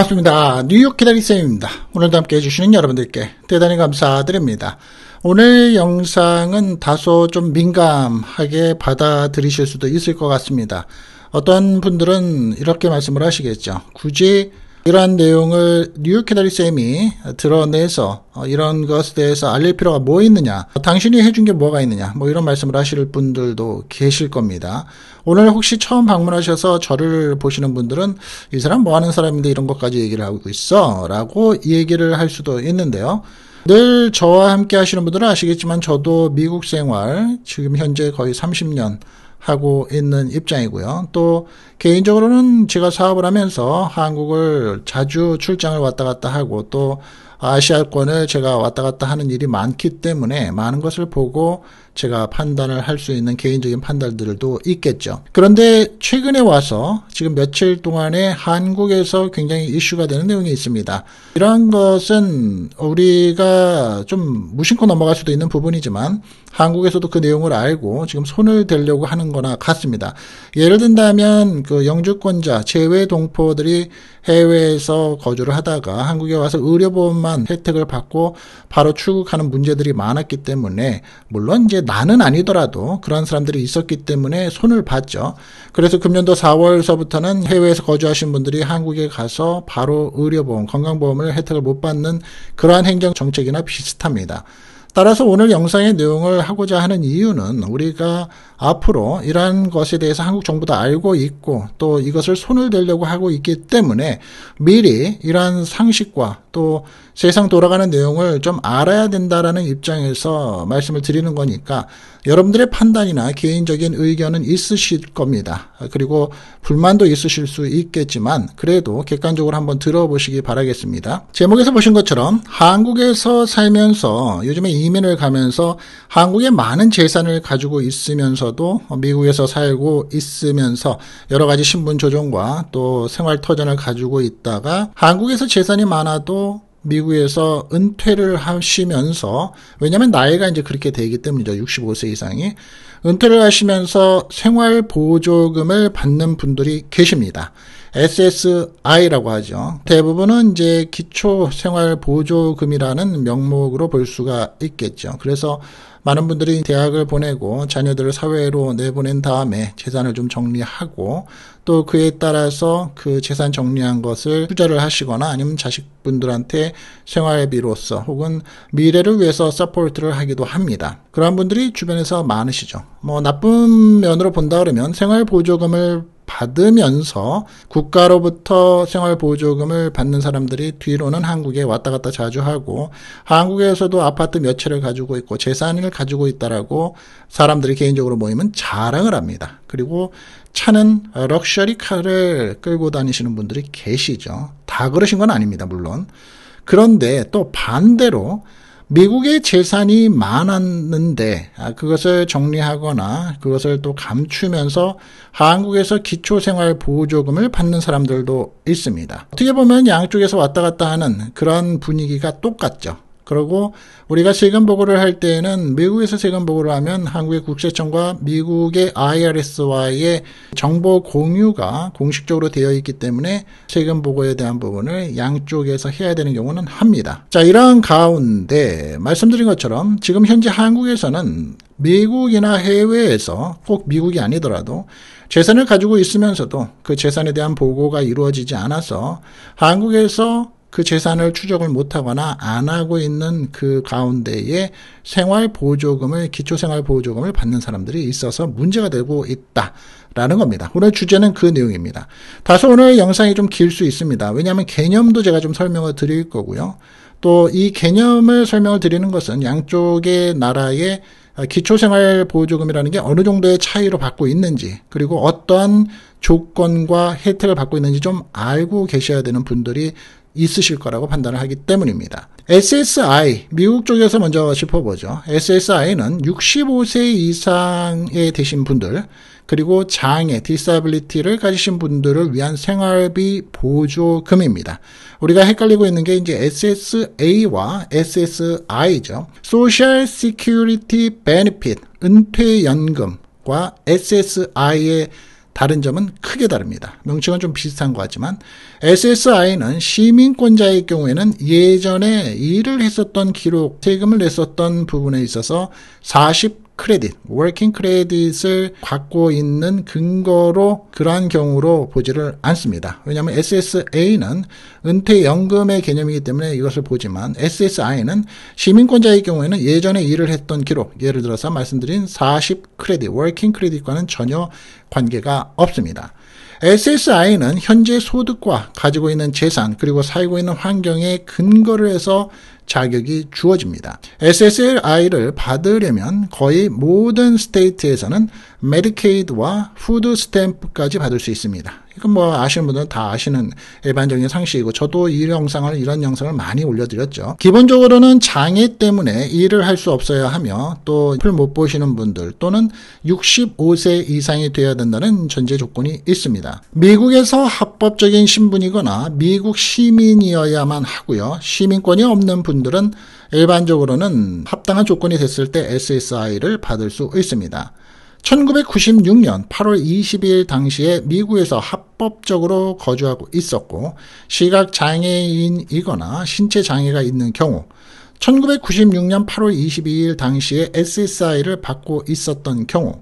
반갑습니다. 뉴욕 기다리쌤입니다. 오늘도 함께 해주시는 여러분들께 대단히 감사드립니다. 오늘 영상은 다소 좀 민감하게 받아들이실 수도 있을 것 같습니다. 어떤 분들은 이렇게 말씀을 하시겠죠. 굳이 이러한 내용을 뉴욕 캐다리쌤이 드러내서 어, 이런 것에 대해서 알릴 필요가 뭐 있느냐 당신이 해준 게 뭐가 있느냐 뭐 이런 말씀을 하실 분들도 계실 겁니다 오늘 혹시 처음 방문하셔서 저를 보시는 분들은 이 사람 뭐 하는 사람인데 이런 것까지 얘기를 하고 있어. 라고 얘기를 할 수도 있는데요. 늘 저와 함께 하시는 분들은 아시겠지만 저도 미국 생활 지금 현재 거의 30년 하고 있는 입장이고요. 또 개인적으로는 제가 사업을 하면서 한국을 자주 출장을 왔다 갔다 하고 또 아시아권을 제가 왔다 갔다 하는 일이 많기 때문에 많은 것을 보고 제가 판단을 할 수 있는 개인적인 판단들도 있겠죠. 그런데 최근에 와서 지금 며칠 동안에 한국에서 굉장히 이슈가 되는 내용이 있습니다. 이러한 것은 우리가 좀 무심코 넘어갈 수도 있는 부분이지만 한국에서도 그 내용을 알고 지금 손을 대려고 하는 거나 같습니다. 예를 든다면 그 영주권자 제외 동포들이 해외에서 거주를 하다가 한국에 와서 의료보험만 혜택을 받고 바로 출국하는 문제들이 많았기 때문에 물론 이제 나는 아니더라도 그러한 사람들이 있었기 때문에 손을 봤죠. 그래서 금년도 4월서부터는 해외에서 거주하신 분들이 한국에 가서 바로 의료보험, 건강보험을 혜택을 못 받는 그러한 행정 정책이나 비슷합니다. 따라서 오늘 영상의 내용을 하고자 하는 이유는 우리가 앞으로 이러한 것에 대해서 한국 정부도 알고 있고 또 이것을 손을 대려고 하고 있기 때문에 미리 이러한 상식과 또 세상 돌아가는 내용을 좀 알아야 된다라는 입장에서 말씀을 드리는 거니까 여러분들의 판단이나 개인적인 의견은 있으실 겁니다. 그리고 불만도 있으실 수 있겠지만 그래도 객관적으로 한번 들어보시기 바라겠습니다. 제목에서 보신 것처럼 한국에서 살면서 요즘에 이민을 가면서 한국에 많은 재산을 가지고 있으면서 하더도 미국에서 살고 있으면서 여러 가지 신분 조정과 또 생활 터전을 가지고 있다가 한국에서 재산이 많아도 미국에서 은퇴를 하시면서 왜냐하면 나이가 이제 그렇게 되기 때문이죠. 65세 이상이 은퇴를 하시면서 생활 보조금을 받는 분들이 계십니다. SSI라고 하죠. 대부분은 이제 기초 생활 보조금이라는 명목으로 볼 수가 있겠죠. 그래서 많은 분들이 대학을 보내고 자녀들을 사회로 내보낸 다음에 재산을 좀 정리하고 또 그에 따라서 그 재산 정리한 것을 투자를 하시거나 아니면 자식분들한테 생활비로서 혹은 미래를 위해서 서포트를 하기도 합니다. 그런 분들이 주변에서 많으시죠. 뭐 나쁜 면으로 본다 그러면 생활보조금을 받으면서 국가로부터 생활보조금을 받는 사람들이 뒤로는 한국에 왔다 갔다 자주 하고 한국에서도 아파트 몇 채를 가지고 있고 재산을 가지고 있다라고 사람들이 개인적으로 모이면 자랑을 합니다. 그리고 차는 럭셔리 카를 끌고 다니시는 분들이 계시죠. 다 그러신 건 아닙니다, 물론. 그런데 또 반대로 미국의 재산이 많았는데 아, 그것을 정리하거나 그것을 또 감추면서 한국에서 기초생활 보조금을 받는 사람들도 있습니다. 어떻게 보면 양쪽에서 왔다 갔다 하는 그런 분위기가 똑같죠. 그리고 우리가 세금 보고를 할 때에는 미국에서 세금 보고를 하면 한국의 국세청과 미국의 IRS와의 정보 공유가 공식적으로 되어 있기 때문에 세금 보고에 대한 부분을 양쪽에서 해야 되는 경우는 합니다. 자, 이러한 가운데 말씀드린 것처럼 지금 현재 한국에서는 미국이나 해외에서 꼭 미국이 아니더라도 재산을 가지고 있으면서도 그 재산에 대한 보고가 이루어지지 않아서 한국에서 그 재산을 추적을 못하거나 안 하고 있는 그 가운데에 생활보조금을 기초생활보조금을 받는 사람들이 있어서 문제가 되고 있다. 라는 겁니다. 오늘 주제는 그 내용입니다. 다소 오늘 영상이 좀 길 수 있습니다. 왜냐하면 개념도 제가 좀 설명을 드릴 거고요. 또 이 개념을 설명을 드리는 것은 양쪽의 나라의 기초생활보조금이라는 게 어느 정도의 차이로 받고 있는지 그리고 어떠한 조건과 혜택을 받고 있는지 좀 알고 계셔야 되는 분들이 있으실 거라고 판단을 하기 때문입니다. SSI, 미국 쪽에서 먼저 짚어보죠. SSI는 65세 이상에 되신 분들, 그리고 장애, 디사빌리티를 가지신 분들을 위한 생활비 보조금입니다. 우리가 헷갈리고 있는 게 이제 SSA와 SSI죠. Social Security Benefit, 은퇴연금과 SSI의 다른 점은 크게 다릅니다. 명칭은 좀 비슷한 것 같지만 SSI는 시민권자의 경우에는 예전에 일을 했었던 기록 세금을 냈었던 부분에 있어서 40 크레딧, 워킹 크레딧을 갖고 있는 근거로 그러한 경우로 보지를 않습니다. 왜냐하면 SSA는 은퇴연금의 개념이기 때문에 이것을 보지만 SSI는 시민권자의 경우에는 예전에 일을 했던 기록, 예를 들어서 말씀드린 40 크레딧, 워킹 크레딧과는 전혀 관계가 없습니다. SSI는 현재 소득과 가지고 있는 재산 그리고 살고 있는 환경에 근거를 해서 자격이 주어집니다. SSLI를 받으려면 거의 모든 스테이트에서는 메디케이드와 푸드 스탬프까지 받을 수 있습니다. 이건 뭐 아시는 분들은 다 아시는 일반적인 상식이고 저도 이 영상을 이런 영상을 많이 올려드렸죠. 기본적으로는 장애 때문에 일을 할 수 없어야 하며 또풀못 보시는 분들 또는 65세 이상이 되어야 된다는 전제 조건이 있습니다. 미국에서 합법적인 신분이거나 미국 시민이어야만 하고요. 시민권이 없는 분들은 일반적으로는 합당한 조건이 됐을 때 SSI를 받을 수 있습니다. 1996년 8월 22일 당시에 미국에서 합법적으로 거주하고 있었고 시각 장애인이거나 신체 장애가 있는 경우 1996년 8월 22일 당시에 SSI를 받고 있었던 경우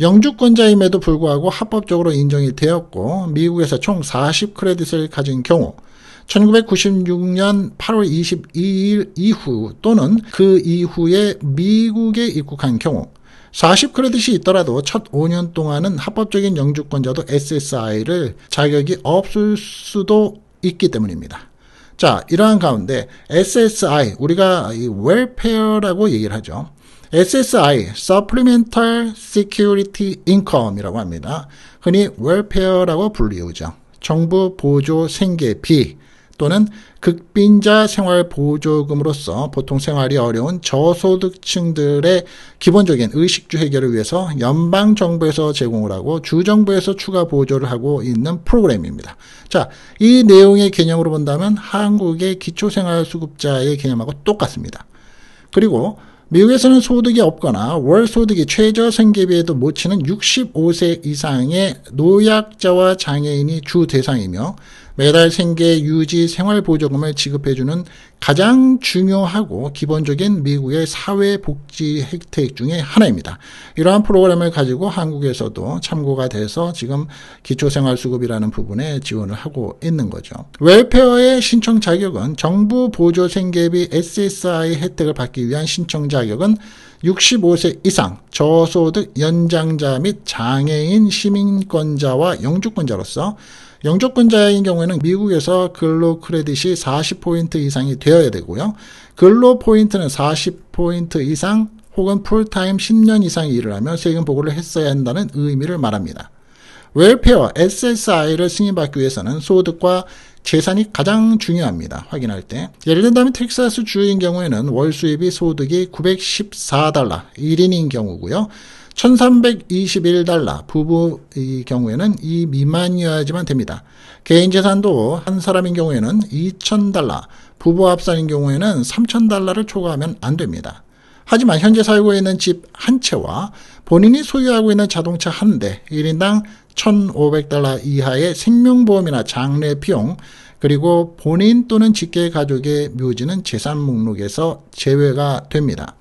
영주권자임에도 불구하고 합법적으로 인정이 되었고 미국에서 총 40크레딧을 가진 경우 1996년 8월 22일 이후 또는 그 이후에 미국에 입국한 경우 40크레딧이 있더라도 첫 5년 동안은 합법적인 영주권자도 SSI를 자격이 없을 수도 있기 때문입니다. 자, 이러한 가운데 SSI, 우리가 이 웰페어라고 얘기를 하죠. SSI, Supplemental Security Income이라고 합니다. 흔히 웰페어라고 불리우죠. 정부 보조 생계비 또는 극빈자 생활보조금으로서 보통 생활이 어려운 저소득층들의 기본적인 의식주 해결을 위해서 연방정부에서 제공을 하고 주정부에서 추가 보조를 하고 있는 프로그램입니다. 자, 이 내용의 개념으로 본다면 한국의 기초생활수급자의 개념하고 똑같습니다. 그리고 미국에서는 소득이 없거나 월 소득이 최저 생계비에도 못 치는 65세 이상의 노약자와 장애인이 주 대상이며 매달 생계 유지 생활보조금을 지급해주는 가장 중요하고 기본적인 미국의 사회복지 혜택 중의 하나입니다. 이러한 프로그램을 가지고 한국에서도 참고가 돼서 지금 기초생활수급이라는 부분에 지원을 하고 있는 거죠. 웰페어의 신청 자격은 정부 보조 생계비 SSI 혜택을 받기 위한 신청 자격은 65세 이상 저소득 연장자 및 장애인 시민권자와 영주권자로서 영주권자인 경우에는 미국에서 근로 크레딧이 40포인트 이상이 되어야 되고요. 근로 포인트는 40포인트 이상 혹은 풀타임 10년 이상 일을 하면 세금 보고를 했어야 한다는 의미를 말합니다. 웰페어 SSI를 승인받기 위해서는 소득과 재산이 가장 중요합니다. 확인할 때. 예를 든다면 텍사스 주인 경우에는 월 수입이 소득이 914달러, 1인인 경우고요. 1321달러, 부부의 경우에는 이 미만이어야지만 됩니다. 개인 재산도 한 사람인 경우에는 2000달러, 부부 합산인 경우에는 3000달러를 초과하면 안 됩니다. 하지만 현재 살고 있는 집 한 채와 본인이 소유하고 있는 자동차 한 대, 1인당 1,500달러 이하의 생명보험이나 장례 비용, 그리고 본인 또는 직계 가족의 묘지는 재산 목록에서 제외가 됩니다.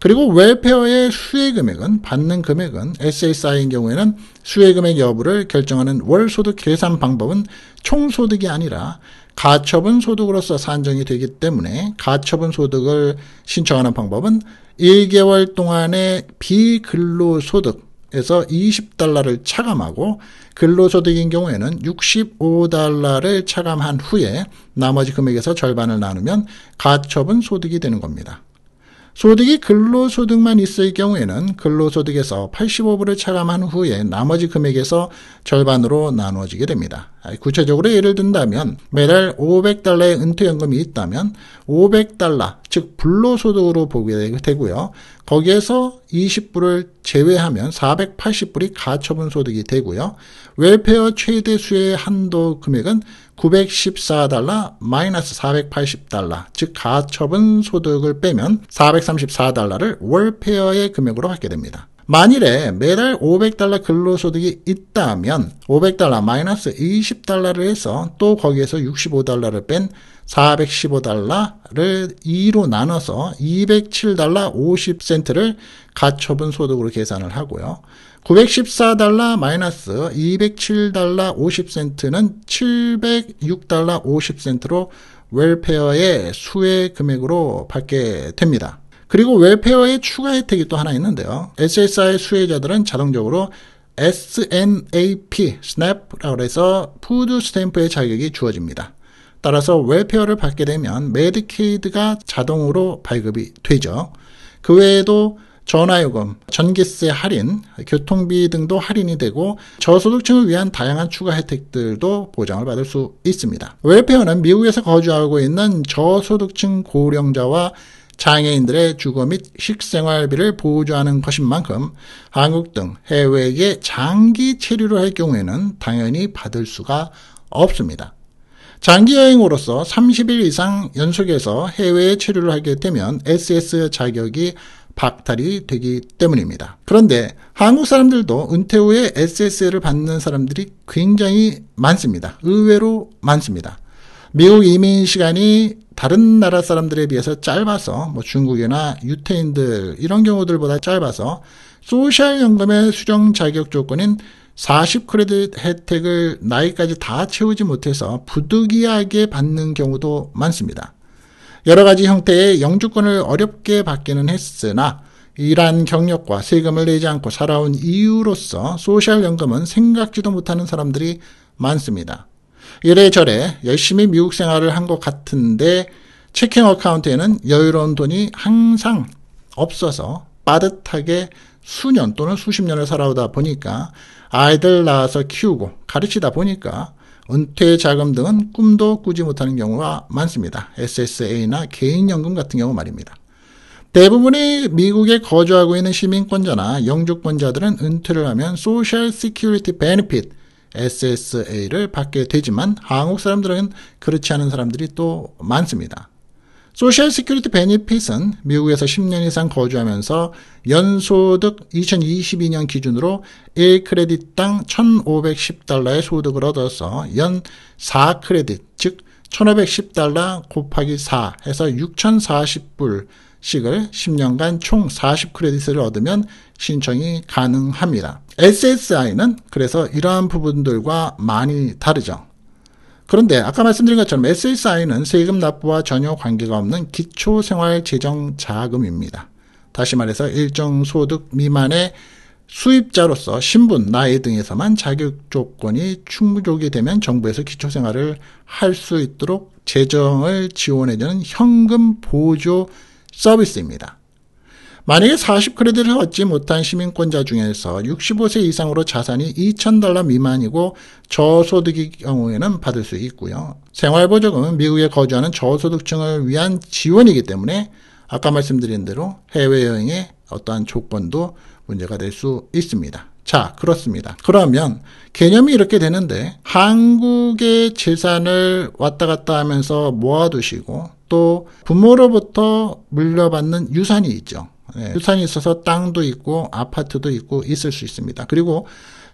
그리고 웰페어의 수혜 금액은 받는 금액은 SSI인 경우에는 수혜 금액 여부를 결정하는 월 소득 계산 방법은 총 소득이 아니라 가처분 소득으로서 산정이 되기 때문에 가처분 소득을 신청하는 방법은 1개월 동안의 비근로 소득 에서 20달러를 차감하고 근로소득인 경우에는 65달러를 차감한 후에 나머지 금액에서 절반을 나누면 가처분 소득이 되는 겁니다. 소득이 근로소득만 있을 경우에는 근로소득에서 85불을 차감한 후에 나머지 금액에서 절반으로 나눠지게 됩니다. 구체적으로 예를 든다면 매달 500달러의 은퇴연금이 있다면 500달러, 즉 불로소득으로 보게 되고요. 거기에서 20불을 제외하면 480불이 가처분 소득이 되고요. 웰페어 최대 수의 한도 금액은 914달러 마이너스 480달러 즉 가처분 소득을 빼면 434달러를 월페어의 금액으로 받게 됩니다. 만일에 매달 500달러 근로소득이 있다면 500달러 마이너스 20달러를 해서 또 거기에서 65달러를 뺀 415달러를 2로 나눠서 207달러 50센트를 가처분 소득으로 계산을 하고요. 914달러 마이너스 207달러 50센트는 706달러 50센트로 웰페어의 수혜 금액으로 받게 됩니다. 그리고 웰페어의 추가 혜택이 또 하나 있는데요. SSI 수혜자들은 자동적으로 SNAP, SNAP라고 해서 푸드 스탬프의 자격이 주어집니다. 따라서 웰페어를 받게 되면 메디케이드가 자동으로 발급이 되죠. 그 외에도 전화요금, 전기세 할인, 교통비 등도 할인이 되고 저소득층을 위한 다양한 추가 혜택들도 보장을 받을 수 있습니다. 웰페어는 미국에서 거주하고 있는 저소득층 고령자와 장애인들의 주거 및 식생활비를 보조하는 것인 만큼 한국 등 해외에 장기 체류를 할 경우에는 당연히 받을 수가 없습니다. 장기 여행으로서 30일 이상 연속해서 해외에 체류를 하게 되면 SS 자격이 박탈이 되기 때문입니다. 그런데 한국 사람들도 은퇴 후에 SSL을 받는 사람들이 굉장히 많습니다. 의외로 많습니다. 미국 이민 시간이 다른 나라 사람들에 비해서 짧아서 뭐 중국이나 유태인들 이런 경우들보다 짧아서 소셜연금의 수령 자격 조건인 40크레딧 혜택을 나이까지 다 채우지 못해서 부득이하게 받는 경우도 많습니다. 여러 가지 형태의 영주권을 어렵게 받기는 했으나 일한 경력과 세금을 내지 않고 살아온 이유로서 소셜연금은 생각지도 못하는 사람들이 많습니다. 이래저래 열심히 미국 생활을 한 것 같은데 체킹 어카운트에는 여유로운 돈이 항상 없어서 빠듯하게 수년 또는 수십 년을 살아오다 보니까 아이들 낳아서 키우고 가르치다 보니까 은퇴 자금 등은 꿈도 꾸지 못하는 경우가 많습니다. SSA나 개인연금 같은 경우 말입니다. 대부분이 미국에 거주하고 있는 시민권자나 영주권자들은 은퇴를 하면 소셜 시큐리티 베네핏 SSA를 받게 되지만 한국 사람들은 그렇지 않은 사람들이 또 많습니다. 소셜 시큐리티 베니핏은 미국에서 10년 이상 거주하면서 연소득 2022년 기준으로 1크레딧당 1,510달러의 소득을 얻어서 연 4크레딧, 즉 1,510달러 곱하기 4 해서 6,040불씩을 10년간 총 40크레딧을 얻으면 신청이 가능합니다. SSI는 그래서 이러한 부분들과 많이 다르죠. 그런데 아까 말씀드린 것처럼 SSI는 세금 납부와 전혀 관계가 없는 기초생활재정자금입니다. 다시 말해서 일정 소득 미만의 수입자로서 신분, 나이 등에서만 자격 조건이 충족이 되면 정부에서 기초생활을 할 수 있도록 재정을 지원해주는 현금 보조 서비스입니다. 만약에 40크레딧을 얻지 못한 시민권자 중에서 65세 이상으로 자산이 2,000달러 미만이고 저소득의 경우에는 받을 수 있고요. 생활보조금은 미국에 거주하는 저소득층을 위한 지원이기 때문에 아까 말씀드린 대로 해외여행에 어떠한 조건도 문제가 될 수 있습니다. 자, 그렇습니다. 그러면 개념이 이렇게 되는데 한국의 재산을 왔다 갔다 하면서 모아두시고 또 부모로부터 물려받는 유산이 있죠. 예, 유산이 있어서 땅도 있고 아파트도 있고 있을 수 있습니다. 그리고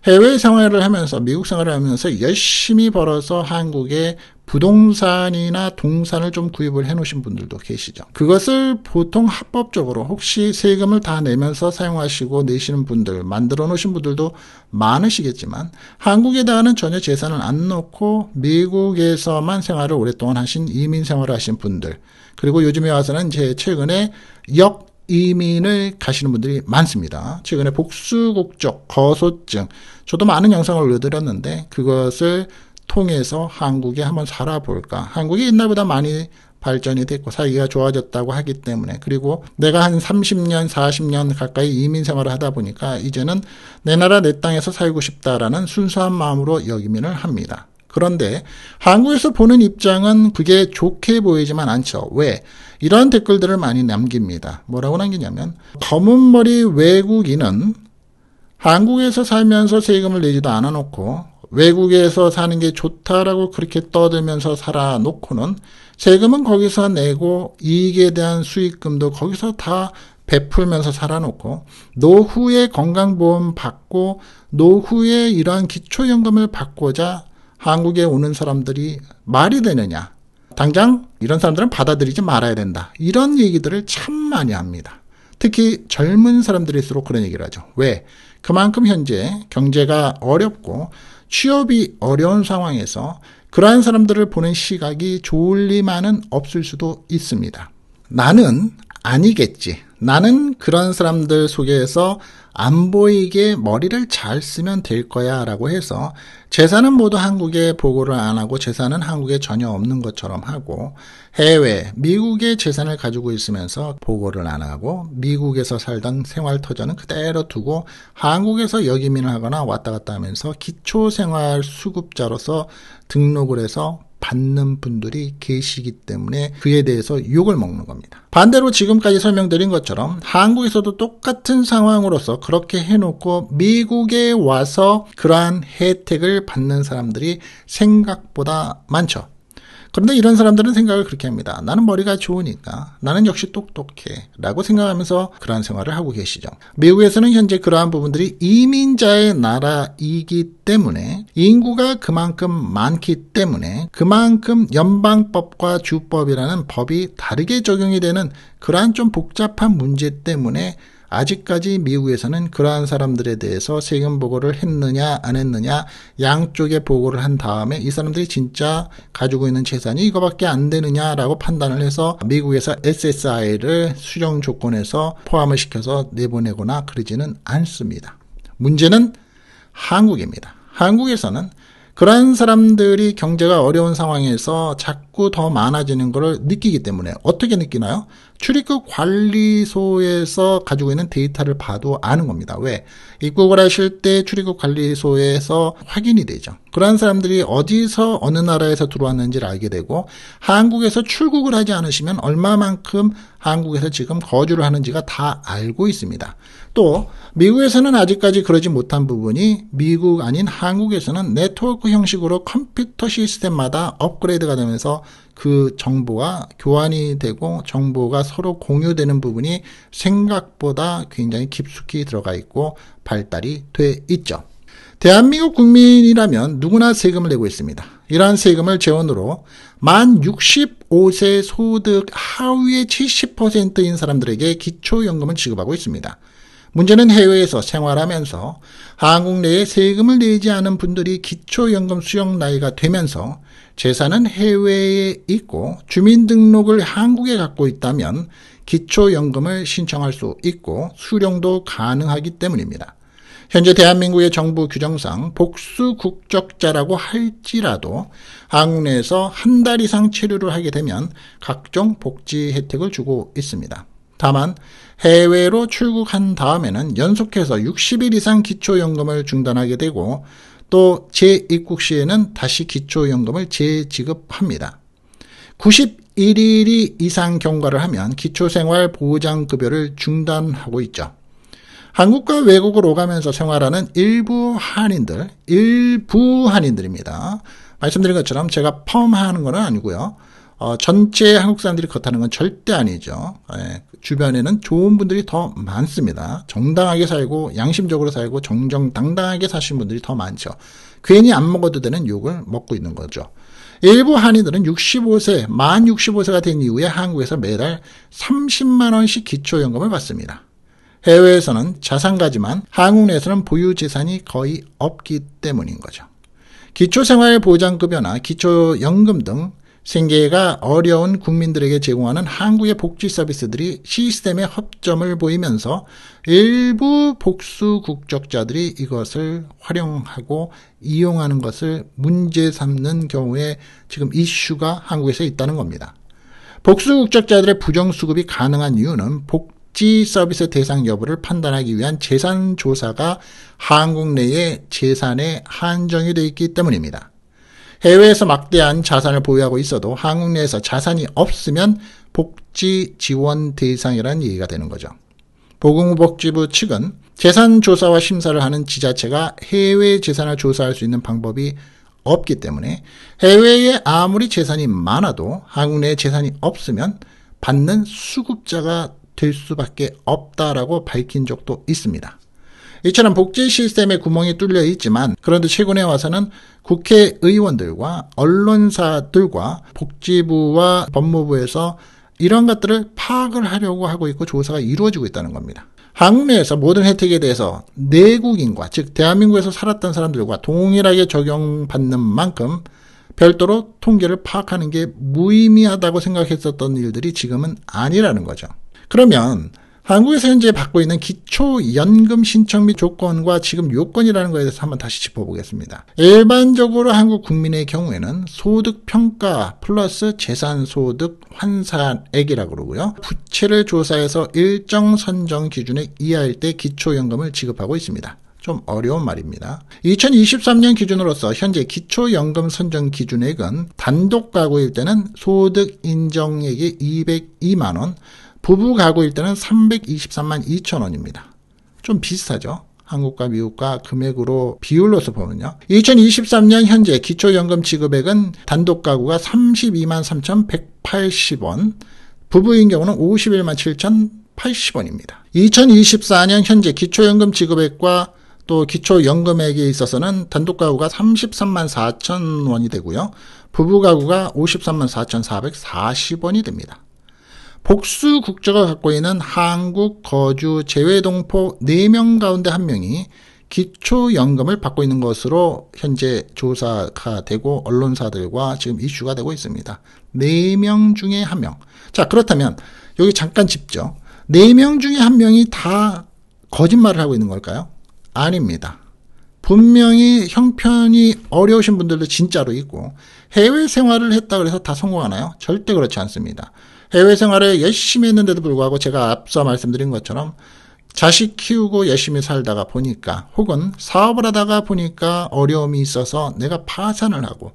해외 생활을 하면서 미국 생활을 하면서 열심히 벌어서 한국에 부동산이나 동산을 좀 구입을 해 놓으신 분들도 계시죠. 그것을 보통 합법적으로 혹시 세금을 다 내면서 사용하시고 내시는 분들 만들어 놓으신 분들도 많으시겠지만 한국에다가는 전혀 재산을 안 놓고 미국에서만 생활을 오랫동안 하신 이민 생활을 하신 분들 그리고 요즘에 와서는 제 최근에 역 이민을 가시는 분들이 많습니다. 최근에 복수국적, 거소증, 저도 많은 영상을 올려드렸는데 그것을 통해서 한국에 한번 살아볼까. 한국이 옛날보다 많이 발전이 됐고 사기가 좋아졌다고 하기 때문에 그리고 내가 한 30년, 40년 가까이 이민 생활을 하다 보니까 이제는 내 나라 내 땅에서 살고 싶다라는 순수한 마음으로 여기민을 합니다. 그런데 한국에서 보는 입장은 그게 좋게 보이지만 않죠. 왜? 이런 댓글들을 많이 남깁니다. 뭐라고 남기냐면 검은 머리 외국인은 한국에서 살면서 세금을 내지도 않아 놓고 외국에서 사는 게 좋다라고 그렇게 떠들면서 살아 놓고는 세금은 거기서 내고 이익에 대한 수익금도 거기서 다 베풀면서 살아놓고 노후에 건강보험 받고 노후에 이러한 기초연금을 받고자 한국에 오는 사람들이 말이 되느냐. 당장 이런 사람들은 받아들이지 말아야 된다. 이런 얘기들을 참 많이 합니다. 특히 젊은 사람들일수록 그런 얘기를 하죠. 왜? 그만큼 현재 경제가 어렵고 취업이 어려운 상황에서 그러한 사람들을 보는 시각이 좋을 리만은 없을 수도 있습니다. 나는 아니겠지. 나는 그런 사람들 속에서 안 보이게 머리를 잘 쓰면 될 거야 라고 해서 재산은 모두 한국에 보고를 안 하고 재산은 한국에 전혀 없는 것처럼 하고 해외 미국의 재산을 가지고 있으면서 보고를 안 하고 미국에서 살던 생활터전은 그대로 두고 한국에서 여기민을 하거나 왔다 갔다 하면서 기초생활 수급자로서 등록을 해서 받는 분들이 계시기 때문에 그에 대해서 욕을 먹는 겁니다. 반대로 지금까지 설명드린 것처럼 한국에서도 똑같은 상황으로서 그렇게 해놓고 미국에 와서 그러한 혜택을 받는 사람들이 생각보다 많죠. 그런데 이런 사람들은 생각을 그렇게 합니다. 나는 머리가 좋으니까 나는 역시 똑똑해 라고 생각하면서 그러한 생활을 하고 계시죠. 미국에서는 현재 그러한 부분들이 이민자의 나라이기 때문에 인구가 그만큼 많기 때문에 그만큼 연방법과 주법이라는 법이 다르게 적용이 되는 그러한 좀 복잡한 문제 때문에 아직까지 미국에서는 그러한 사람들에 대해서 세금 보고를 했느냐 안 했느냐 양쪽에 보고를 한 다음에 이 사람들이 진짜 가지고 있는 재산이 이거밖에 안 되느냐라고 판단을 해서 미국에서 SSI를 수령 조건에서 포함을 시켜서 내보내거나 그러지는 않습니다. 문제는 한국입니다. 한국에서는 그런 사람들이 경제가 어려운 상황에서 자꾸 더 많아지는 것을 느끼기 때문에 어떻게 느끼나요? 출입국 관리소에서 가지고 있는 데이터를 봐도 아는 겁니다. 왜? 입국을 하실 때 출입국 관리소에서 확인이 되죠. 그러한 사람들이 어디서 어느 나라에서 들어왔는지를 알게 되고 한국에서 출국을 하지 않으시면 얼마만큼 한국에서 지금 거주를 하는지가 다 알고 있습니다. 또 미국에서는 아직까지 그러지 못한 부분이 미국 아닌 한국에서는 네트워크 형식으로 컴퓨터 시스템마다 업그레이드가 되면서 그 정보가 교환이 되고 정보가 서로 공유되는 부분이 생각보다 굉장히 깊숙이 들어가 있고 발달이 돼 있죠. 대한민국 국민이라면 누구나 세금을 내고 있습니다. 이러한 세금을 재원으로 만 65세 소득 하위의 70%인 사람들에게 기초연금을 지급하고 있습니다. 문제는 해외에서 생활하면서 한국 내에 세금을 내지 않은 분들이 기초연금 수용 나이가 되면서 재산은 해외에 있고 주민등록을 한국에 갖고 있다면 기초연금을 신청할 수 있고 수령도 가능하기 때문입니다. 현재 대한민국의 정부 규정상 복수 국적자라고 할지라도 한국 내에서 한 달 이상 체류를 하게 되면 각종 복지 혜택을 주고 있습니다. 다만 해외로 출국한 다음에는 연속해서 60일 이상 기초연금을 중단하게 되고 또 재입국 시에는 다시 기초연금을 재지급합니다. 91일이 이상 경과를 하면 기초생활보장급여를 중단하고 있죠. 한국과 외국을 오가면서 생활하는 일부 한인들, 일부 한인들입니다. 말씀드린 것처럼 제가 펌하는 것은 아니고요. 어, 전체 한국 사람들이 그렇다는 건 절대 아니죠. 예, 주변에는 좋은 분들이 더 많습니다. 정당하게 살고 양심적으로 살고 정정당당하게 사신 분들이 더 많죠. 괜히 안 먹어도 되는 욕을 먹고 있는 거죠. 일부 한인들은 65세, 만 65세가 된 이후에 한국에서 매달 30만원씩 기초연금을 받습니다. 해외에서는 자산가지만 한국 내에서는 보유 재산이 거의 없기 때문인 거죠. 기초생활보장급여나 기초연금 등 생계가 어려운 국민들에게 제공하는 한국의 복지 서비스들이 시스템의 허점을 보이면서 일부 복수 국적자들이 이것을 활용하고 이용하는 것을 문제 삼는 경우에 지금 이슈가 한국에서 있다는 겁니다. 복수 국적자들의 부정 수급이 가능한 이유는 복지 서비스 대상 여부를 판단하기 위한 재산 조사가 한국 내의 재산에 한정이 되어 있기 때문입니다. 해외에서 막대한 자산을 보유하고 있어도 한국 내에서 자산이 없으면 복지 지원 대상이라는 얘기가 되는 거죠. 보건복지부 측은 재산 조사와 심사를 하는 지자체가 해외 재산을 조사할 수 있는 방법이 없기 때문에 해외에 아무리 재산이 많아도 한국 내에 재산이 없으면 받는 수급자가 될 수밖에 없다라고 밝힌 적도 있습니다. 이처럼 복지 시스템의 구멍이 뚫려 있지만 그런데 최근에 와서는 국회의원들과 언론사들과 복지부와 법무부에서 이런 것들을 파악을 하려고 하고 있고 조사가 이루어지고 있다는 겁니다. 한국 내에서 모든 혜택에 대해서 내국인과 즉 대한민국에서 살았던 사람들과 동일하게 적용받는 만큼 별도로 통계를 파악하는 게 무의미하다고 생각했었던 일들이 지금은 아니라는 거죠. 그러면 한국에서 현재 받고 있는 기초연금 신청 및 조건과 지금 요건이라는 것에 대해서 한번 다시 짚어보겠습니다. 일반적으로 한국 국민의 경우에는 소득평가 플러스 재산소득 환산액이라고 그러고요. 부채를 조사해서 일정 선정 기준에 이하일 때 기초연금을 지급하고 있습니다. 좀 어려운 말입니다. 2023년 기준으로서 현재 기초연금 선정 기준액은 단독 가구일 때는 소득 인정액이 202만원, 부부 가구 일 때는 323만 2천 원입니다. 좀 비슷하죠? 한국과 미국과 금액으로 비율로서 보면요. 2023년 현재 기초연금 지급액은 단독 가구가 32만 3,180원, 부부인 경우는 51만 7,080원입니다. 2024년 현재 기초연금 지급액과 또 기초연금액에 있어서는 단독 가구가 33만 4천 원이 되고요. 부부 가구가 53만 4,440원이 됩니다. 복수 국적을 갖고 있는 한국 거주 제외 동포 4명 가운데 1명이 기초연금을 받고 있는 것으로 현재 조사가 되고 언론사들과 지금 이슈가 되고 있습니다. 4명 중에 1명. 자, 그렇다면 여기 잠깐 짚죠. 4명 중에 1명이 다 거짓말을 하고 있는 걸까요? 아닙니다. 분명히 형편이 어려우신 분들도 진짜로 있고 해외 생활을 했다 고해서다 성공하나요? 절대 그렇지 않습니다. 해외 생활을 열심히 했는데도 불구하고 제가 앞서 말씀드린 것처럼 자식 키우고 열심히 살다가 보니까 혹은 사업을 하다가 보니까 어려움이 있어서 내가 파산을 하고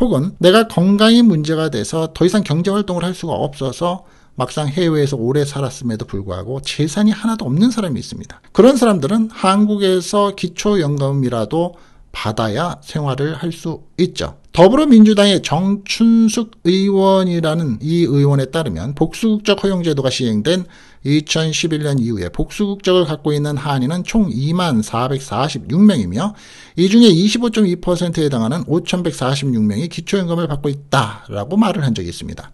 혹은 내가 건강이 문제가 돼서 더 이상 경제 활동을 할 수가 없어서 막상 해외에서 오래 살았음에도 불구하고 재산이 하나도 없는 사람이 있습니다. 그런 사람들은 한국에서 기초연금이라도 받아야 생활을 할 수 있죠. 더불어민주당의 정춘숙 의원이라는 이 의원에 따르면 복수국적 허용제도가 시행된 2011년 이후에 복수국적을 갖고 있는 한인은 총 2만 446명이며 이 중에 25.2%에 해당하는 5,146명이 기초연금을 받고 있다라고 말을 한 적이 있습니다.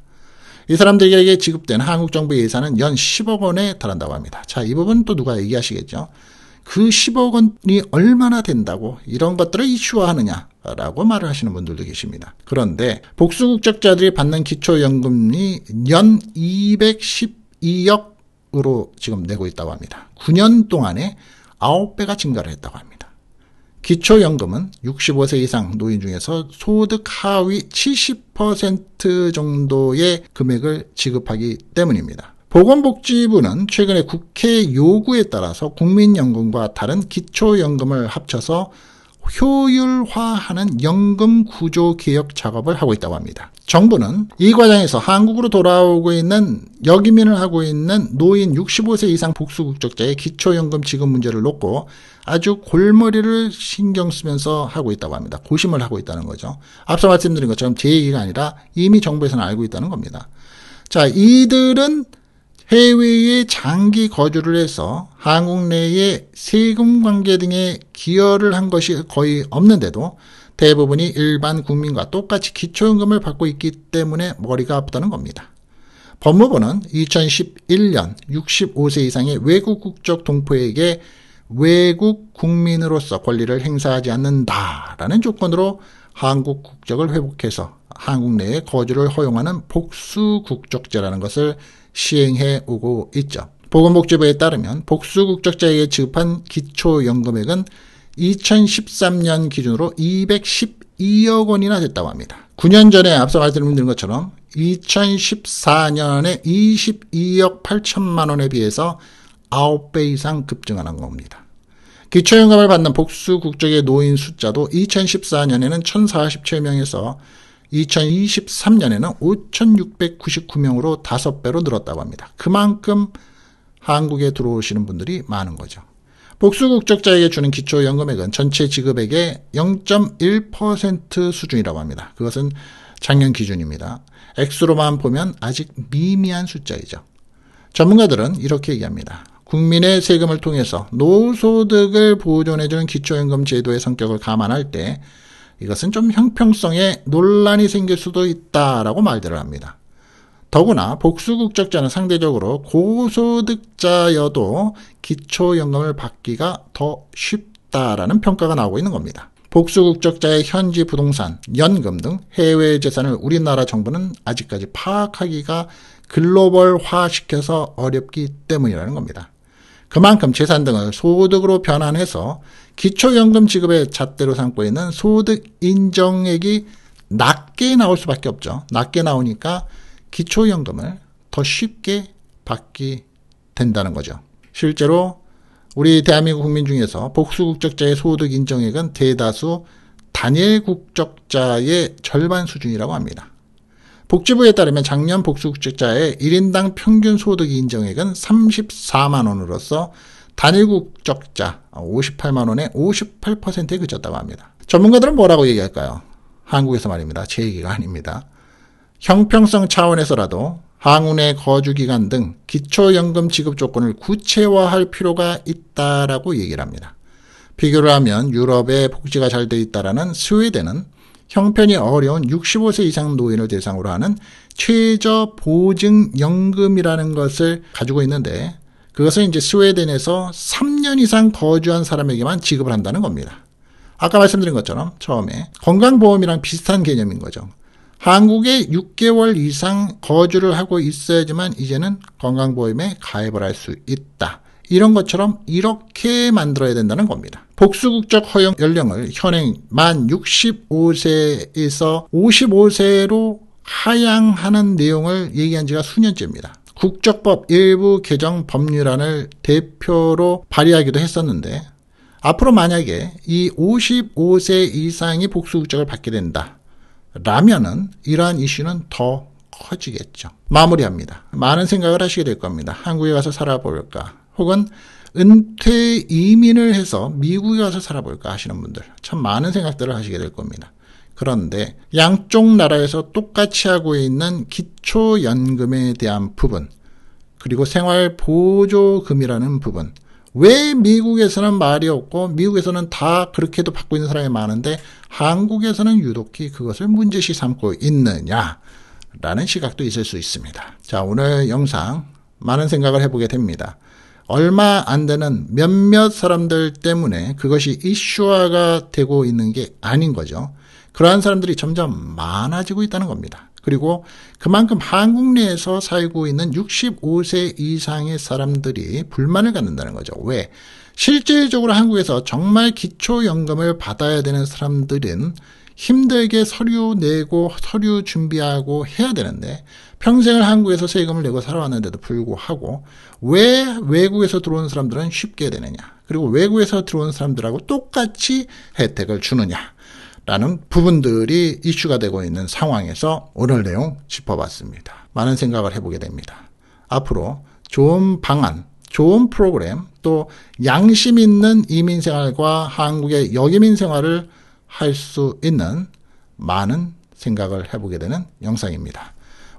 이 사람들에게 지급된 한국 정부 예산은 연 10억 원에 달한다고 합니다. 자, 이 부분 또 누가 얘기하시겠죠? 그 10억 원이 얼마나 된다고 이런 것들을 이슈화하느냐. 라고 말을 하시는 분들도 계십니다. 그런데 복수국적자들이 받는 기초연금이 연 212억으로 지금 내고 있다고 합니다. 9년 동안에 9배가 증가를 했다고 합니다. 기초연금은 65세 이상 노인 중에서 소득 하위 70% 정도의 금액을 지급하기 때문입니다. 보건복지부는 최근에 국회 요구에 따라서 국민연금과 다른 기초연금을 합쳐서 효율화하는 연금 구조 개혁 작업을 하고 있다고 합니다. 정부는 이 과정에서 한국으로 돌아오고 있는 여기민을 하고 있는 노인 65세 이상 복수국적자의 기초연금 지급 문제를 놓고 아주 골머리를 신경 쓰면서 하고 있다고 합니다. 고심을 하고 있다는 거죠. 앞서 말씀드린 것처럼 제 얘기가 아니라 이미 정부에서는 알고 있다는 겁니다. 자, 이들은 해외에 장기 거주를 해서 한국 내에 세금 관계 등에 기여를 한 것이 거의 없는데도 대부분이 일반 국민과 똑같이 기초연금을 받고 있기 때문에 머리가 아프다는 겁니다. 법무부는 2011년 65세 이상의 외국 국적 동포에게 외국 국민으로서 권리를 행사하지 않는다라는 조건으로 한국 국적을 회복해서 한국 내에 거주를 허용하는 복수 국적제라는 것을 시행해 오고 있죠. 보건복지부에 따르면 복수국적자에게 지급한 기초연금액은 2013년 기준으로 212억 원이나 됐다고 합니다. 9년 전에 앞서 말씀드린 것처럼 2014년에 22억 8천만 원에 비해서 9배 이상 급증하는 겁니다. 기초연금을 받는 복수 국적의 노인 숫자도 2014년에는 1,047명에서 2023년에는 5,699명으로 5배로 늘었다고 합니다. 그만큼 한국에 들어오시는 분들이 많은 거죠. 복수 국적자에게 주는 기초연금액은 전체 지급액의 0.1% 수준이라고 합니다. 그것은 작년 기준입니다. 액수로만 보면 아직 미미한 숫자이죠. 전문가들은 이렇게 얘기합니다. 국민의 세금을 통해서 노소득을 보존해주는 기초연금 제도의 성격을 감안할 때 이것은 좀 형평성에 논란이 생길 수도 있다라고 말들을 합니다. 더구나 복수국적자는 상대적으로 고소득자여도 기초연금을 받기가 더 쉽다라는 평가가 나오고 있는 겁니다. 복수국적자의 현지 부동산, 연금 등 해외 재산을 우리나라 정부는 아직까지 파악하기가 글로벌화시켜서 어렵기 때문이라는 겁니다. 그만큼 재산 등을 소득으로 변환해서 기초연금 지급의 잣대로 삼고 있는 소득 인정액이 낮게 나올 수밖에 없죠. 낮게 나오니까 기초연금을 더 쉽게 받게 된다는 거죠. 실제로 우리 대한민국 국민 중에서 복수국적자의 소득 인정액은 대다수 단일 국적자의 절반 수준이라고 합니다. 복지부에 따르면 작년 복수국적자의 1인당 평균 소득 인정액은 34만원으로서 단일국적자 58만원에 아, 58%에 그쳤다고 합니다. 전문가들은 뭐라고 얘기할까요? 한국에서 말입니다. 제 얘기가 아닙니다. 형평성 차원에서라도 항운의 거주기간 등 기초연금 지급 조건을 구체화할 필요가 있다라고 얘기를 합니다. 비교를 하면 유럽의 복지가 잘 돼 있다라는 스웨덴은 형편이 어려운 65세 이상 노인을 대상으로 하는 최저 보증연금이라는 것을 가지고 있는데 그것은 이제 스웨덴에서 3년 이상 거주한 사람에게만 지급을 한다는 겁니다. 아까 말씀드린 것처럼 처음에 건강보험이랑 비슷한 개념인 거죠. 한국에 6개월 이상 거주를 하고 있어야지만 이제는 건강보험에 가입을 할 수 있다. 이런 것처럼 이렇게 만들어야 된다는 겁니다. 복수국적 허용 연령을 현행 만 65세에서 55세로 하향하는 내용을 얘기한 지가 수년째입니다. 국적법 일부 개정 법률안을 대표로 발의하기도 했었는데 앞으로 만약에 이 55세 이상이 복수 국적을 받게 된다. 라면은 이러한 이슈는 더 커지겠죠. 마무리합니다. 많은 생각을 하시게 될 겁니다. 한국에 가서 살아볼까? 혹은 은퇴 이민을 해서 미국에 가서 살아볼까 하시는 분들 참 많은 생각들을 하시게 될 겁니다. 그런데 양쪽 나라에서 똑같이 하고 있는 기초연금에 대한 부분, 그리고 생활보조금이라는 부분, 왜 미국에서는 말이 없고 미국에서는 다 그렇게도 받고 있는 사람이 많은데 한국에서는 유독히 그것을 문제시 삼고 있느냐라는 시각도 있을 수 있습니다. 자, 오늘 영상 많은 생각을 해보게 됩니다. 얼마 안 되는 몇몇 사람들 때문에 그것이 이슈화가 되고 있는 게 아닌 거죠. 그러한 사람들이 점점 많아지고 있다는 겁니다. 그리고 그만큼 한국 내에서 살고 있는 65세 이상의 사람들이 불만을 갖는다는 거죠. 왜? 실질적으로 한국에서 정말 기초연금을 받아야 되는 사람들은 힘들게 서류 내고 서류 준비하고 해야 되는데 평생을 한국에서 세금을 내고 살아왔는데도 불구하고 왜 외국에서 들어온 사람들은 쉽게 되느냐 그리고 외국에서 들어온 사람들하고 똑같이 혜택을 주느냐 라는 부분들이 이슈가 되고 있는 상황에서 오늘 내용 짚어봤습니다. 많은 생각을 해보게 됩니다. 앞으로 좋은 방안, 좋은 프로그램, 또 양심 있는 이민 생활과 한국의 여기민 생활을 할 수 있는 많은 생각을 해보게 되는 영상입니다.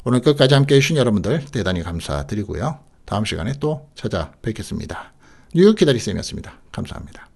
오늘 끝까지 함께 해주신 여러분들 대단히 감사드리고요. 다음 시간에 또 찾아뵙겠습니다. 뉴욕 기다리쌤이었습니다. 감사합니다.